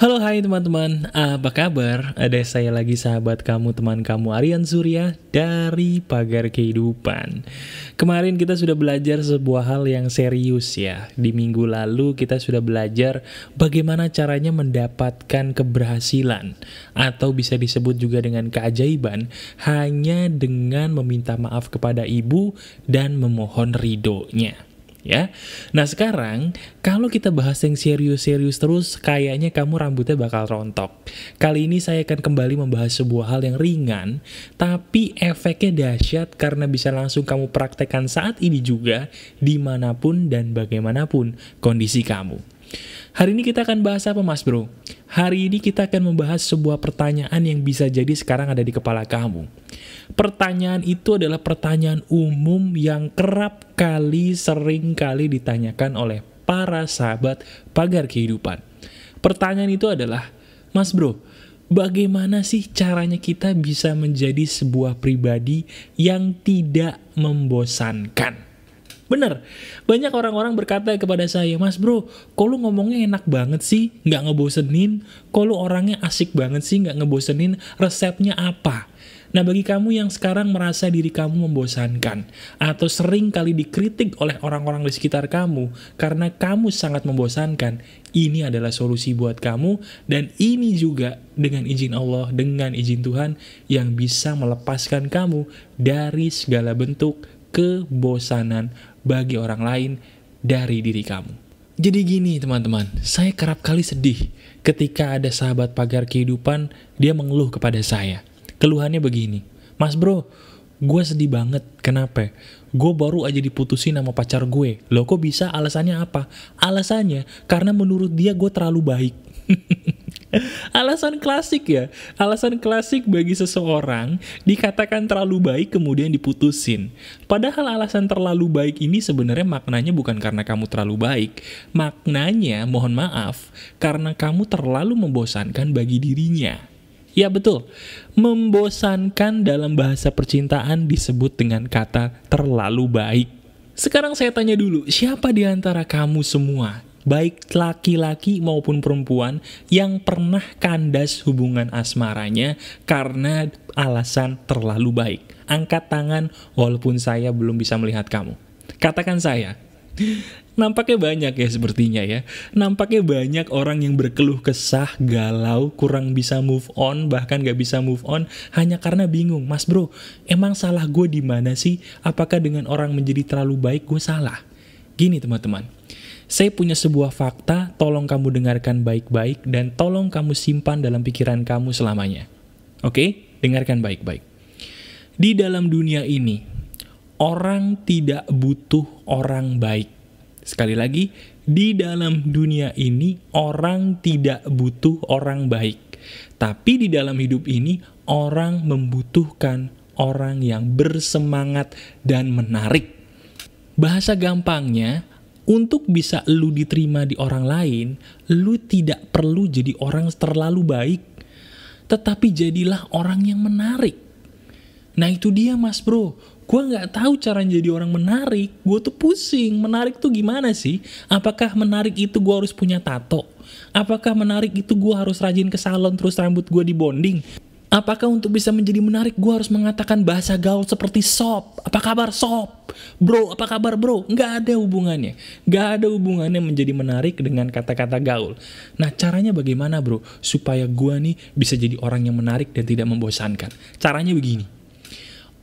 Halo hai teman-teman, ah, apa kabar? Ada saya lagi sahabat kamu, teman kamu Aryan Surya dari Pagar Kehidupan Kemarin kita sudah belajar sebuah hal yang serius ya Di minggu lalu kita sudah belajar bagaimana caranya mendapatkan keberhasilan Atau bisa disebut juga dengan keajaiban Hanya dengan meminta maaf kepada ibu dan memohon ridonya ya. Nah sekarang kalau kita bahas yang serius-serius terus kayaknya kamu rambutnya bakal rontok. Kali ini saya akan kembali membahas sebuah hal yang ringan tapi efeknya dahsyat karena bisa langsung kamu praktekkan saat ini juga dimanapun dan bagaimanapun kondisi kamu. Hari ini kita akan bahas apa mas bro? Hari ini kita akan membahas sebuah pertanyaan yang bisa jadi sekarang ada di kepala kamu. Pertanyaan itu adalah pertanyaan umum yang kerap kali sering kali ditanyakan oleh para sahabat pagar kehidupan. Pertanyaan itu adalah, Mas bro, bagaimana sih caranya kita bisa menjadi sebuah pribadi yang tidak membosankan? Bener, banyak orang-orang berkata kepada saya, Mas bro, kok lu ngomongnya enak banget sih, nggak ngebosenin, kok lu orangnya asik banget sih, nggak ngebosenin, resepnya apa? Nah bagi kamu yang sekarang merasa diri kamu membosankan, atau sering kali dikritik oleh orang-orang di sekitar kamu, karena kamu sangat membosankan, ini adalah solusi buat kamu, dan ini juga dengan izin Allah, dengan izin Tuhan, yang bisa melepaskan kamu dari segala bentuk kebosanan bagi orang lain dari diri kamu. Jadi gini teman-teman, saya kerap kali sedih ketika ada sahabat pagar kehidupan, dia mengeluh kepada saya. Keluhannya begini, Mas bro, gue sedih banget, kenapa? Gue baru aja diputusin sama pacar gue, Lo kok bisa alasannya apa? Alasannya karena menurut dia gue terlalu baik. Alasan klasik ya. Alasan klasik bagi seseorang dikatakan terlalu baik kemudian diputusin. Padahal alasan terlalu baik ini sebenarnya maknanya bukan karena kamu terlalu baik. Maknanya, mohon maaf, karena kamu terlalu membosankan bagi dirinya. Ya betul, membosankan dalam bahasa percintaan disebut dengan kata terlalu baik. Sekarang saya tanya dulu, siapa di antara kamu semua baik laki-laki maupun perempuan yang pernah kandas hubungan asmaranya karena alasan terlalu baik. Angkat tangan walaupun saya belum bisa melihat kamu. Katakan saya, Nampaknya banyak ya sepertinya ya Nampaknya banyak orang yang berkeluh kesah, galau, kurang bisa move on Bahkan gak bisa move on hanya karena bingung Mas bro, emang salah gue di mana sih? Apakah dengan orang menjadi terlalu baik gue salah? Gini teman-teman saya punya sebuah fakta, tolong kamu dengarkan baik-baik dan tolong kamu simpan dalam pikiran kamu selamanya. Oke? Dengarkan baik-baik. Di dalam dunia ini, orang tidak butuh orang baik. Sekali lagi, di dalam dunia ini orang tidak butuh orang baik. Tapi di dalam hidup ini orang membutuhkan orang yang bersemangat dan menarik. Bahasa gampangnya, untuk bisa lu diterima di orang lain, lu tidak perlu jadi orang terlalu baik, tetapi jadilah orang yang menarik. Nah itu dia mas bro, gue nggak tahu cara jadi orang menarik, gue tuh pusing, menarik tuh gimana sih? Apakah menarik itu gue harus punya tato? Apakah menarik itu gue harus rajin ke salon terus rambut gue dibonding? Apakah untuk bisa menjadi menarik gue harus mengatakan bahasa gaul seperti sop? Apa kabar sop? Bro, apa kabar bro? nggak ada hubungannya. nggak ada hubungannya menjadi menarik dengan kata-kata gaul. Nah caranya bagaimana bro? Supaya gue nih bisa jadi orang yang menarik dan tidak membosankan. Caranya begini.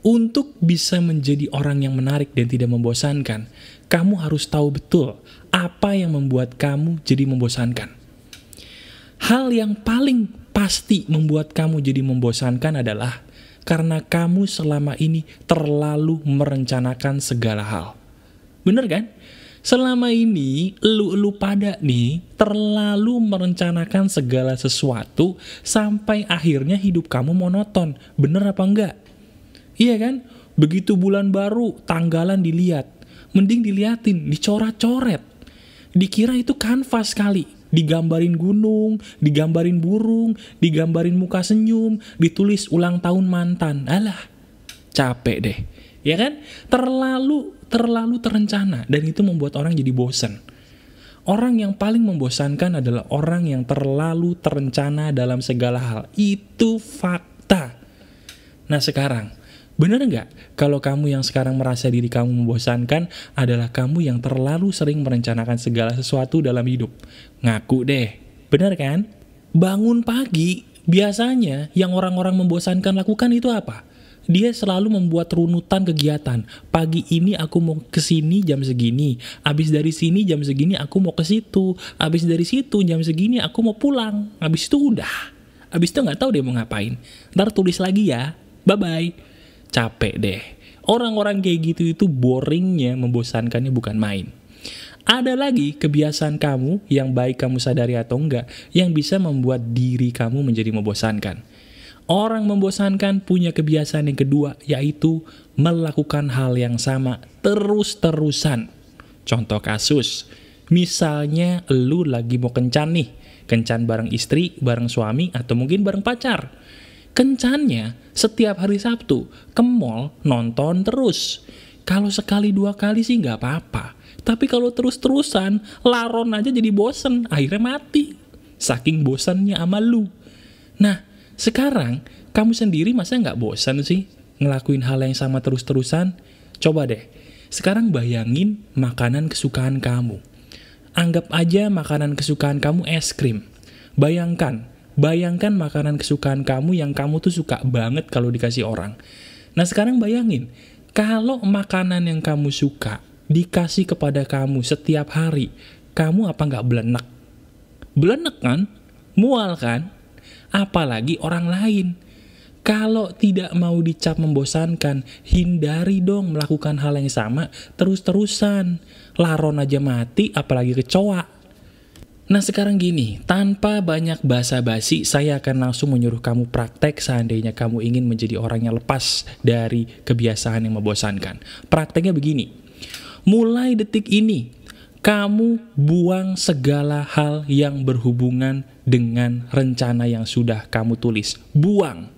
Untuk bisa menjadi orang yang menarik dan tidak membosankan, kamu harus tahu betul apa yang membuat kamu jadi membosankan. Hal yang paling pasti membuat kamu jadi membosankan adalah karena kamu selama ini terlalu merencanakan segala hal. Bener kan? Selama ini, lu-lu pada nih terlalu merencanakan segala sesuatu sampai akhirnya hidup kamu monoton. Bener apa enggak? Iya kan? Begitu bulan baru, tanggalan dilihat. Mending diliatin, dicoret-coret. Dikira itu kanvas kali digambarin gunung, digambarin burung, digambarin muka senyum, ditulis ulang tahun mantan. Alah, capek deh. Ya kan? Terlalu terlalu terencana dan itu membuat orang jadi bosan. Orang yang paling membosankan adalah orang yang terlalu terencana dalam segala hal. Itu fakta. Nah sekarang, Bener nggak? Kalau kamu yang sekarang merasa diri kamu membosankan adalah kamu yang terlalu sering merencanakan segala sesuatu dalam hidup. Ngaku deh. Bener kan? Bangun pagi, biasanya yang orang-orang membosankan lakukan itu apa? Dia selalu membuat runutan kegiatan. Pagi ini aku mau ke sini jam segini. Abis dari sini jam segini aku mau ke situ. Abis dari situ jam segini aku mau pulang. Abis itu udah. Abis itu nggak tahu dia mau ngapain. Ntar tulis lagi ya. Bye-bye capek deh. Orang-orang kayak gitu itu boringnya, membosankannya bukan main. Ada lagi kebiasaan kamu yang baik kamu sadari atau enggak yang bisa membuat diri kamu menjadi membosankan. Orang membosankan punya kebiasaan yang kedua yaitu melakukan hal yang sama terus-terusan. Contoh kasus, misalnya lu lagi mau kencan nih, kencan bareng istri, bareng suami, atau mungkin bareng pacar. Kencannya, setiap hari Sabtu, ke mall, nonton terus. Kalau sekali dua kali sih nggak apa-apa. Tapi kalau terus-terusan, laron aja jadi bosen, akhirnya mati. Saking bosannya sama lu. Nah, sekarang, kamu sendiri masa nggak bosan sih? Ngelakuin hal yang sama terus-terusan? Coba deh, sekarang bayangin makanan kesukaan kamu. Anggap aja makanan kesukaan kamu es krim. Bayangkan, Bayangkan makanan kesukaan kamu yang kamu tuh suka banget kalau dikasih orang. Nah sekarang bayangin, kalau makanan yang kamu suka dikasih kepada kamu setiap hari, kamu apa nggak belenek? Belenek kan? Mual kan? Apalagi orang lain. Kalau tidak mau dicap membosankan, hindari dong melakukan hal yang sama terus-terusan. Laron aja mati, apalagi kecoak. Nah sekarang gini, tanpa banyak basa-basi, saya akan langsung menyuruh kamu praktek seandainya kamu ingin menjadi orang yang lepas dari kebiasaan yang membosankan. Prakteknya begini, mulai detik ini, kamu buang segala hal yang berhubungan dengan rencana yang sudah kamu tulis. Buang!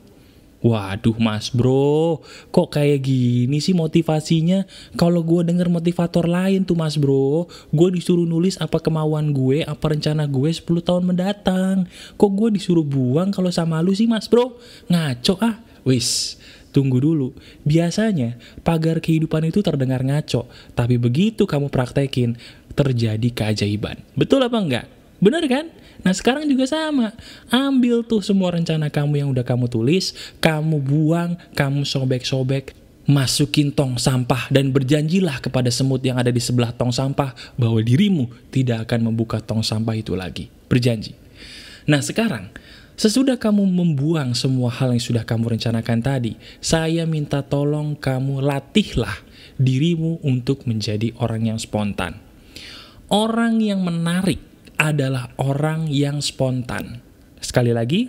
Waduh mas bro, kok kayak gini sih motivasinya? Kalau gue denger motivator lain tuh mas bro, gue disuruh nulis apa kemauan gue, apa rencana gue 10 tahun mendatang. Kok gue disuruh buang kalau sama lu sih mas bro? Ngaco ah, wis. Tunggu dulu, biasanya pagar kehidupan itu terdengar ngaco, tapi begitu kamu praktekin, terjadi keajaiban. Betul apa enggak? Bener kan? Nah sekarang juga sama Ambil tuh semua rencana kamu yang udah kamu tulis Kamu buang, kamu sobek-sobek Masukin tong sampah dan berjanjilah kepada semut yang ada di sebelah tong sampah Bahwa dirimu tidak akan membuka tong sampah itu lagi Berjanji Nah sekarang Sesudah kamu membuang semua hal yang sudah kamu rencanakan tadi, saya minta tolong kamu latihlah dirimu untuk menjadi orang yang spontan. Orang yang menarik adalah orang yang spontan. Sekali lagi,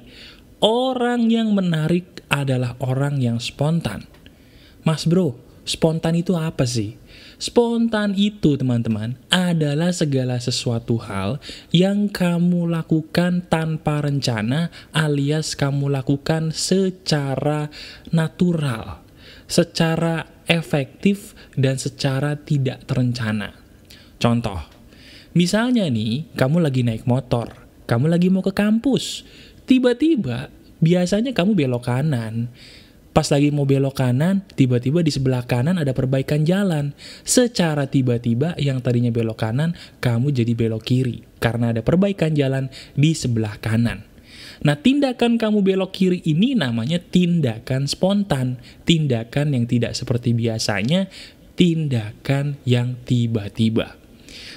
orang yang menarik adalah orang yang spontan. Mas bro, spontan itu apa sih? Spontan itu, teman-teman, adalah segala sesuatu hal yang kamu lakukan tanpa rencana alias kamu lakukan secara natural, secara efektif, dan secara tidak terencana. Contoh, Misalnya nih, kamu lagi naik motor, kamu lagi mau ke kampus, tiba-tiba biasanya kamu belok kanan. Pas lagi mau belok kanan, tiba-tiba di sebelah kanan ada perbaikan jalan. Secara tiba-tiba yang tadinya belok kanan, kamu jadi belok kiri. Karena ada perbaikan jalan di sebelah kanan. Nah, tindakan kamu belok kiri ini namanya tindakan spontan. Tindakan yang tidak seperti biasanya, tindakan yang tiba-tiba.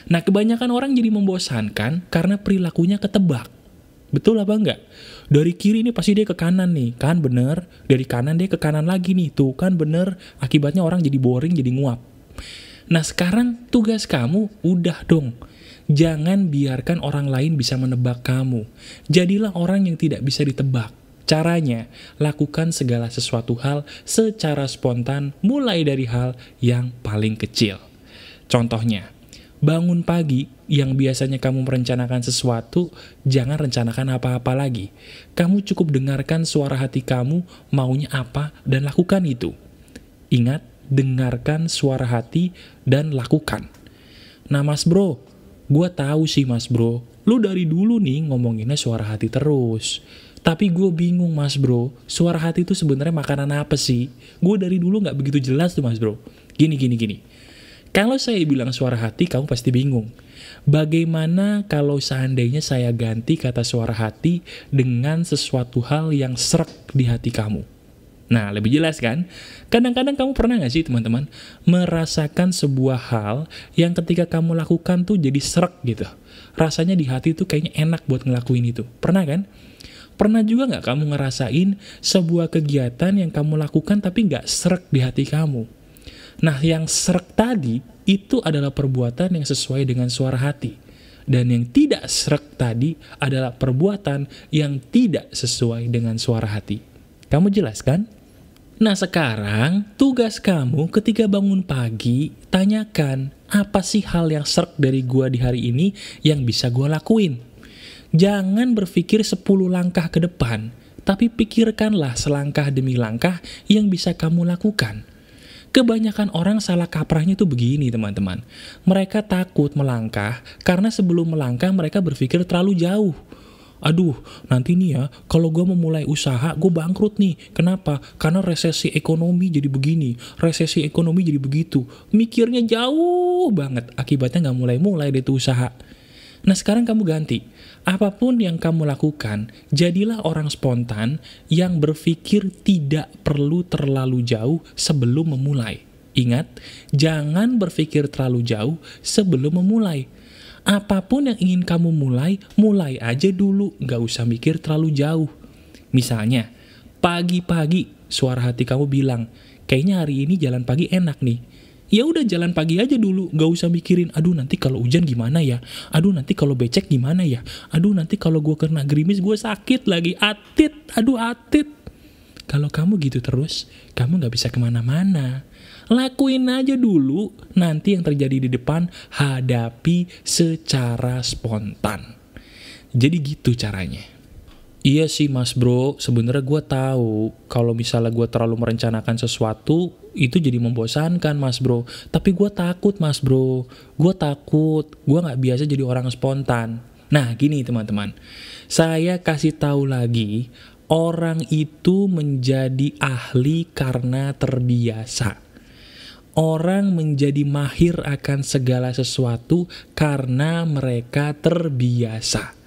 Nah, kebanyakan orang jadi membosankan karena perilakunya ketebak. Betul apa enggak? Dari kiri ini pasti dia ke kanan nih, kan bener. Dari kanan dia ke kanan lagi nih, tuh kan bener. Akibatnya orang jadi boring, jadi nguap. Nah sekarang tugas kamu udah dong. Jangan biarkan orang lain bisa menebak kamu. Jadilah orang yang tidak bisa ditebak. Caranya, lakukan segala sesuatu hal secara spontan mulai dari hal yang paling kecil. Contohnya, bangun pagi yang biasanya kamu merencanakan sesuatu, jangan rencanakan apa-apa lagi. Kamu cukup dengarkan suara hati kamu, maunya apa, dan lakukan itu. Ingat, dengarkan suara hati dan lakukan. Nah mas bro, gue tahu sih mas bro, lu dari dulu nih ngomonginnya suara hati terus. Tapi gue bingung mas bro, suara hati itu sebenarnya makanan apa sih? Gue dari dulu gak begitu jelas tuh mas bro. Gini, gini, gini kalau saya bilang suara hati, kamu pasti bingung. Bagaimana kalau seandainya saya ganti kata suara hati dengan sesuatu hal yang serak di hati kamu? Nah, lebih jelas kan? Kadang-kadang kamu pernah gak sih, teman-teman, merasakan sebuah hal yang ketika kamu lakukan tuh jadi serak gitu. Rasanya di hati tuh kayaknya enak buat ngelakuin itu. Pernah kan? Pernah juga gak kamu ngerasain sebuah kegiatan yang kamu lakukan tapi gak serak di hati kamu? Nah, yang serak tadi itu adalah perbuatan yang sesuai dengan suara hati. Dan yang tidak serak tadi adalah perbuatan yang tidak sesuai dengan suara hati. Kamu jelaskan Nah sekarang, tugas kamu ketika bangun pagi, tanyakan, apa sih hal yang serak dari gua di hari ini yang bisa gua lakuin? Jangan berpikir 10 langkah ke depan, tapi pikirkanlah selangkah demi langkah yang bisa kamu lakukan Kebanyakan orang salah kaprahnya tuh begini teman-teman. Mereka takut melangkah karena sebelum melangkah mereka berpikir terlalu jauh. Aduh, nanti nih ya, kalau gue memulai usaha, gue bangkrut nih. Kenapa? Karena resesi ekonomi jadi begini, resesi ekonomi jadi begitu. Mikirnya jauh banget, akibatnya gak mulai-mulai deh tuh usaha. Nah sekarang kamu ganti, Apapun yang kamu lakukan, jadilah orang spontan yang berpikir tidak perlu terlalu jauh sebelum memulai. Ingat, jangan berpikir terlalu jauh sebelum memulai. Apapun yang ingin kamu mulai, mulai aja dulu, gak usah mikir terlalu jauh. Misalnya, pagi-pagi suara hati kamu bilang, kayaknya hari ini jalan pagi enak nih ya udah jalan pagi aja dulu gak usah mikirin aduh nanti kalau hujan gimana ya aduh nanti kalau becek gimana ya aduh nanti kalau gue kena gerimis gue sakit lagi atit aduh atit kalau kamu gitu terus kamu gak bisa kemana-mana lakuin aja dulu nanti yang terjadi di depan hadapi secara spontan jadi gitu caranya Iya sih mas bro, sebenarnya gue tahu kalau misalnya gue terlalu merencanakan sesuatu, itu jadi membosankan mas bro tapi gue takut mas bro gue takut gue nggak biasa jadi orang spontan nah gini teman-teman saya kasih tahu lagi orang itu menjadi ahli karena terbiasa Orang menjadi mahir akan segala sesuatu karena mereka terbiasa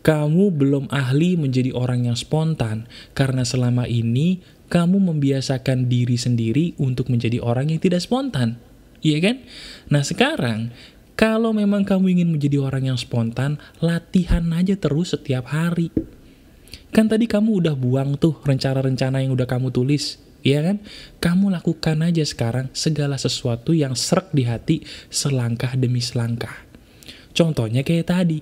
kamu belum ahli menjadi orang yang spontan karena selama ini kamu membiasakan diri sendiri untuk menjadi orang yang tidak spontan. Iya kan? Nah sekarang, kalau memang kamu ingin menjadi orang yang spontan, latihan aja terus setiap hari. Kan tadi kamu udah buang tuh rencana-rencana yang udah kamu tulis, iya kan? Kamu lakukan aja sekarang segala sesuatu yang serak di hati selangkah demi selangkah. Contohnya kayak tadi,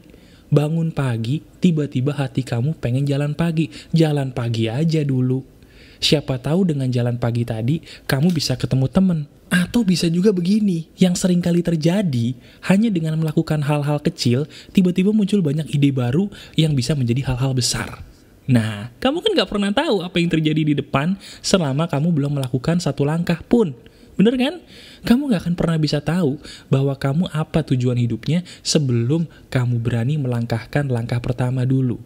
bangun pagi, tiba-tiba hati kamu pengen jalan pagi. Jalan pagi aja dulu Siapa tahu dengan jalan pagi tadi, kamu bisa ketemu temen. Atau bisa juga begini, yang sering kali terjadi, hanya dengan melakukan hal-hal kecil, tiba-tiba muncul banyak ide baru yang bisa menjadi hal-hal besar. Nah, kamu kan gak pernah tahu apa yang terjadi di depan selama kamu belum melakukan satu langkah pun. Bener kan? Kamu gak akan pernah bisa tahu bahwa kamu apa tujuan hidupnya sebelum kamu berani melangkahkan langkah pertama dulu.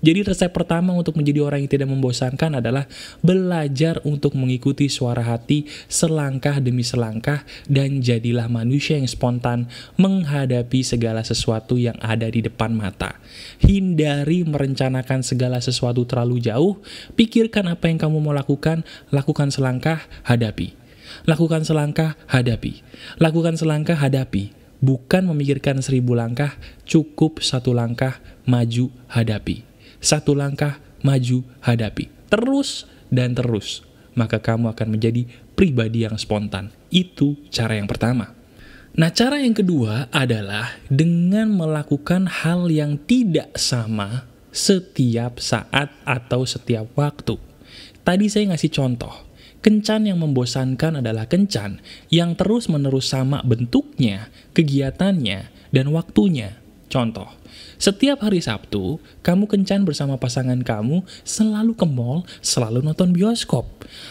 Jadi resep pertama untuk menjadi orang yang tidak membosankan adalah belajar untuk mengikuti suara hati selangkah demi selangkah dan jadilah manusia yang spontan menghadapi segala sesuatu yang ada di depan mata. Hindari merencanakan segala sesuatu terlalu jauh, pikirkan apa yang kamu mau lakukan, lakukan selangkah, hadapi. Lakukan selangkah, hadapi. Lakukan selangkah, hadapi bukan memikirkan seribu langkah, cukup satu langkah, maju, hadapi. Satu langkah maju hadapi. Terus dan terus. Maka kamu akan menjadi pribadi yang spontan. Itu cara yang pertama. Nah, cara yang kedua adalah dengan melakukan hal yang tidak sama setiap saat atau setiap waktu. Tadi saya ngasih contoh, kencan yang membosankan adalah kencan yang terus-menerus sama bentuknya, kegiatannya, dan waktunya. Contoh, setiap hari Sabtu, kamu kencan bersama pasangan kamu, selalu ke mall, selalu nonton bioskop.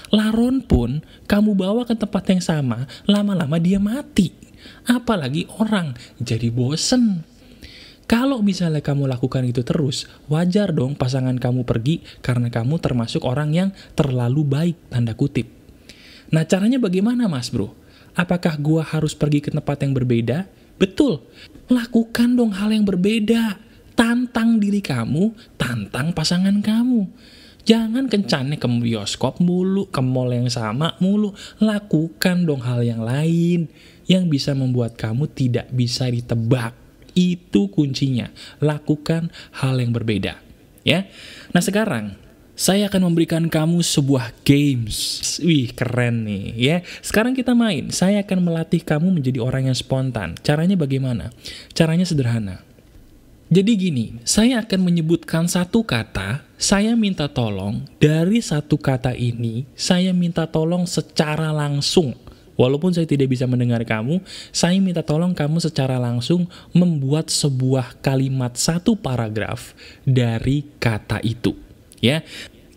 Laron pun kamu bawa ke tempat yang sama, lama-lama dia mati. Apalagi orang jadi bosen. Kalau misalnya kamu lakukan itu terus, wajar dong pasangan kamu pergi karena kamu termasuk orang yang terlalu baik, tanda kutip. Nah caranya bagaimana mas bro? Apakah gua harus pergi ke tempat yang berbeda? Betul, lakukan dong hal yang berbeda. Tantang diri kamu, tantang pasangan kamu. Jangan kencannya ke bioskop mulu, ke mall yang sama mulu. Lakukan dong hal yang lain yang bisa membuat kamu tidak bisa ditebak. Itu kuncinya. Lakukan hal yang berbeda. Ya. Nah sekarang saya akan memberikan kamu sebuah games. Wih, keren nih ya. Sekarang kita main. Saya akan melatih kamu menjadi orang yang spontan. Caranya bagaimana? Caranya sederhana. Jadi gini, saya akan menyebutkan satu kata, saya minta tolong dari satu kata ini, saya minta tolong secara langsung. Walaupun saya tidak bisa mendengar kamu, saya minta tolong kamu secara langsung membuat sebuah kalimat satu paragraf dari kata itu ya.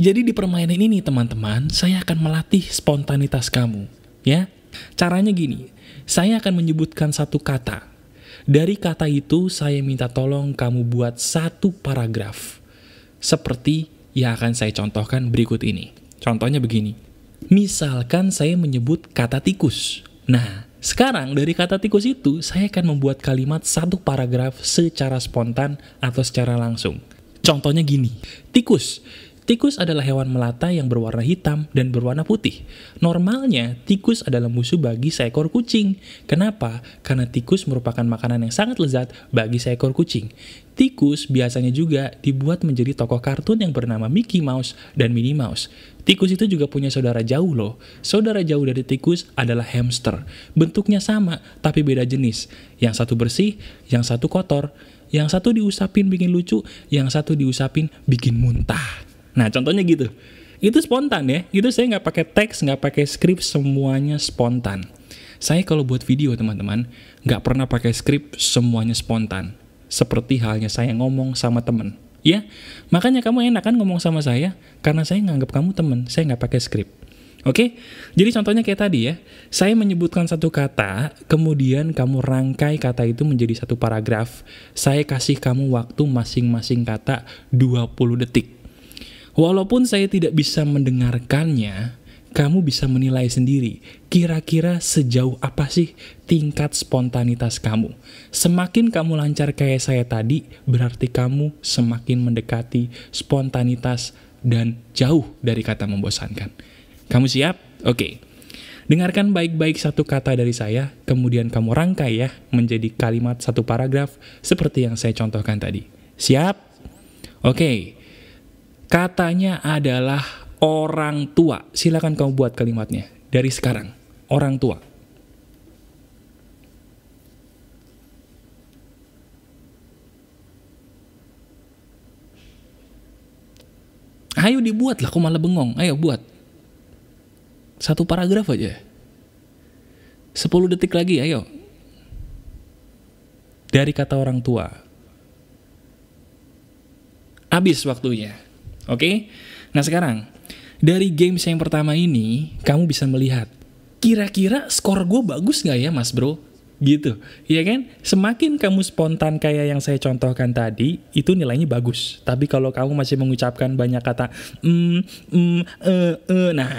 Jadi di permainan ini teman-teman, saya akan melatih spontanitas kamu, ya. Caranya gini, saya akan menyebutkan satu kata. Dari kata itu saya minta tolong kamu buat satu paragraf. Seperti yang akan saya contohkan berikut ini. Contohnya begini. Misalkan saya menyebut kata tikus. Nah, sekarang dari kata tikus itu saya akan membuat kalimat satu paragraf secara spontan atau secara langsung. Contohnya gini, tikus. Tikus adalah hewan melata yang berwarna hitam dan berwarna putih. Normalnya, tikus adalah musuh bagi seekor kucing. Kenapa? Karena tikus merupakan makanan yang sangat lezat bagi seekor kucing. Tikus biasanya juga dibuat menjadi tokoh kartun yang bernama Mickey Mouse dan Minnie Mouse. Tikus itu juga punya saudara jauh loh. Saudara jauh dari tikus adalah hamster. Bentuknya sama, tapi beda jenis. Yang satu bersih, yang satu kotor yang satu diusapin bikin lucu, yang satu diusapin bikin muntah. Nah, contohnya gitu. Itu spontan ya. Itu saya nggak pakai teks, nggak pakai skrip, semuanya spontan. Saya kalau buat video, teman-teman, nggak pernah pakai skrip, semuanya spontan. Seperti halnya saya ngomong sama teman. Ya, makanya kamu enak kan ngomong sama saya, karena saya nganggap kamu teman. saya nggak pakai skrip. Oke, okay? jadi contohnya kayak tadi ya, saya menyebutkan satu kata, kemudian kamu rangkai kata itu menjadi satu paragraf. Saya kasih kamu waktu masing-masing kata 20 detik. Walaupun saya tidak bisa mendengarkannya, kamu bisa menilai sendiri kira-kira sejauh apa sih tingkat spontanitas kamu. Semakin kamu lancar kayak saya tadi, berarti kamu semakin mendekati spontanitas dan jauh dari kata membosankan. Kamu siap? Oke. Dengarkan baik-baik satu kata dari saya, kemudian kamu rangkai ya menjadi kalimat satu paragraf seperti yang saya contohkan tadi. Siap? Oke. Katanya adalah orang tua. Silakan kamu buat kalimatnya dari sekarang. Orang tua. Ayo dibuatlah. kok malah bengong. Ayo buat. Satu paragraf aja. 10 detik lagi, ayo. Dari kata orang tua. Habis waktunya. Oke? Okay? Nah sekarang, dari games yang pertama ini, kamu bisa melihat. Kira-kira skor gue bagus gak ya mas bro? gitu ya kan semakin kamu spontan kayak yang saya contohkan tadi itu nilainya bagus tapi kalau kamu masih mengucapkan banyak kata mm, mm, e, e, nah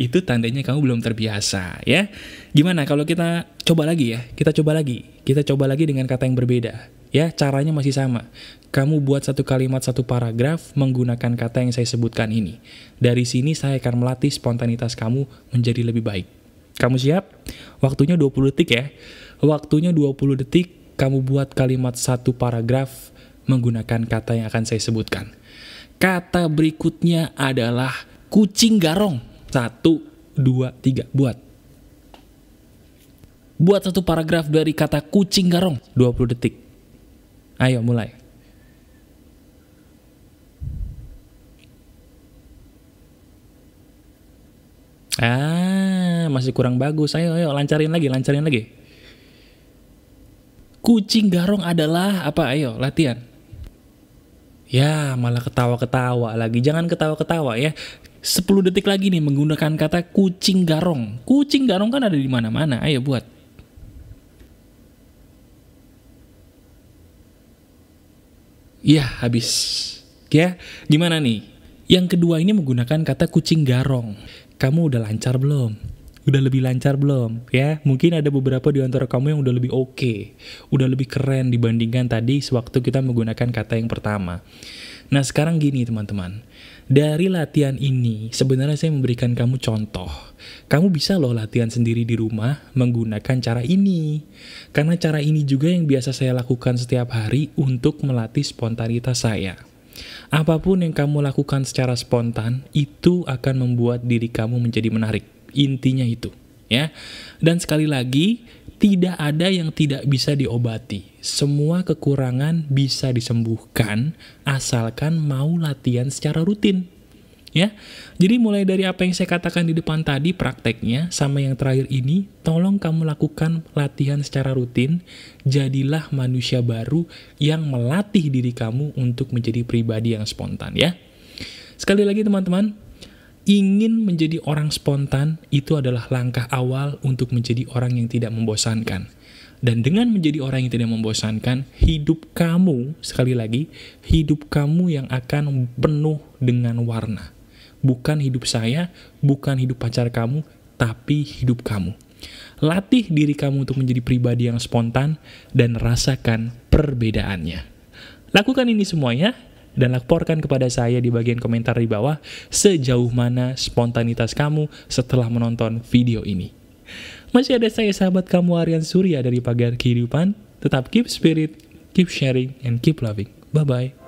itu tandanya kamu belum terbiasa ya gimana kalau kita coba lagi ya kita coba lagi kita coba lagi dengan kata yang berbeda ya caranya masih sama kamu buat satu kalimat satu paragraf menggunakan kata yang saya sebutkan ini dari sini saya akan melatih spontanitas kamu menjadi lebih baik kamu siap? Waktunya 20 detik ya. Waktunya 20 detik, kamu buat kalimat satu paragraf menggunakan kata yang akan saya sebutkan. Kata berikutnya adalah kucing garong. Satu, dua, tiga, buat. Buat satu paragraf dari kata kucing garong. 20 detik. Ayo mulai. Ah, masih kurang bagus. Ayo, ayo, lancarin lagi, lancarin lagi. Kucing garong adalah apa? Ayo, latihan. Ya, malah ketawa-ketawa lagi. Jangan ketawa-ketawa ya. 10 detik lagi nih menggunakan kata kucing garong. Kucing garong kan ada di mana-mana. Ayo buat. Ya, habis. Ya, gimana nih? Yang kedua ini menggunakan kata kucing garong. Kamu udah lancar belum? Udah lebih lancar belum? Ya, mungkin ada beberapa di antara kamu yang udah lebih oke, okay, udah lebih keren dibandingkan tadi sewaktu kita menggunakan kata yang pertama. Nah, sekarang gini teman-teman. Dari latihan ini, sebenarnya saya memberikan kamu contoh. Kamu bisa loh latihan sendiri di rumah menggunakan cara ini. Karena cara ini juga yang biasa saya lakukan setiap hari untuk melatih spontanitas saya. Apapun yang kamu lakukan secara spontan, itu akan membuat diri kamu menjadi menarik. Intinya itu, ya. Dan sekali lagi, tidak ada yang tidak bisa diobati. Semua kekurangan bisa disembuhkan asalkan mau latihan secara rutin. Ya. Jadi mulai dari apa yang saya katakan di depan tadi prakteknya sama yang terakhir ini, tolong kamu lakukan latihan secara rutin, jadilah manusia baru yang melatih diri kamu untuk menjadi pribadi yang spontan ya. Sekali lagi teman-teman, ingin menjadi orang spontan itu adalah langkah awal untuk menjadi orang yang tidak membosankan. Dan dengan menjadi orang yang tidak membosankan, hidup kamu, sekali lagi, hidup kamu yang akan penuh dengan warna. Bukan hidup saya, bukan hidup pacar kamu, tapi hidup kamu. Latih diri kamu untuk menjadi pribadi yang spontan dan rasakan perbedaannya. Lakukan ini semuanya dan laporkan kepada saya di bagian komentar di bawah sejauh mana spontanitas kamu setelah menonton video ini. Masih ada saya sahabat kamu Aryan Surya dari Pagar Kehidupan. Tetap keep spirit, keep sharing, and keep loving. Bye-bye.